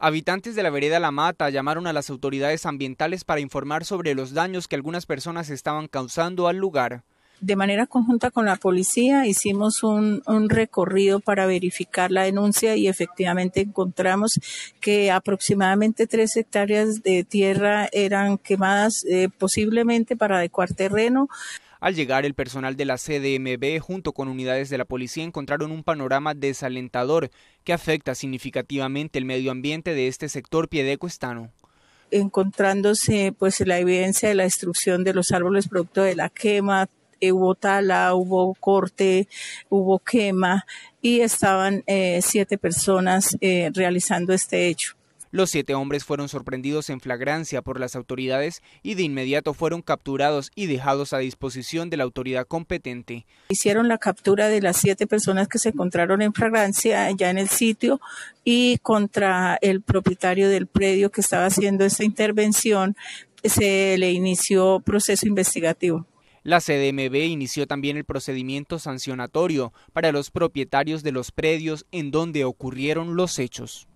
Habitantes de la vereda La Mata llamaron a las autoridades ambientales para informar sobre los daños que algunas personas estaban causando al lugar. De manera conjunta con la policía hicimos un, recorrido para verificar la denuncia y efectivamente encontramos que aproximadamente tres hectáreas de tierra eran quemadas eh, posiblemente para adecuar terreno. Al llegar, el personal de la CDMB junto con unidades de la policía encontraron un panorama desalentador que afecta significativamente el medio ambiente de este sector piedecuestano encontrándose pues la evidencia de la destrucción de los árboles producto de la quema, eh, hubo tala, hubo corte, hubo quema y estaban eh, siete personas eh, realizando este hecho. Los siete hombres fueron sorprendidos en flagrancia por las autoridades y de inmediato fueron capturados y dejados a disposición de la autoridad competente. Hicieron la captura de las siete personas que se encontraron en flagrancia ya en el sitio y contra el propietario del predio que estaba haciendo esta intervención se le inició proceso investigativo. La CDMB inició también el procedimiento sancionatorio para los propietarios de los predios en donde ocurrieron los hechos.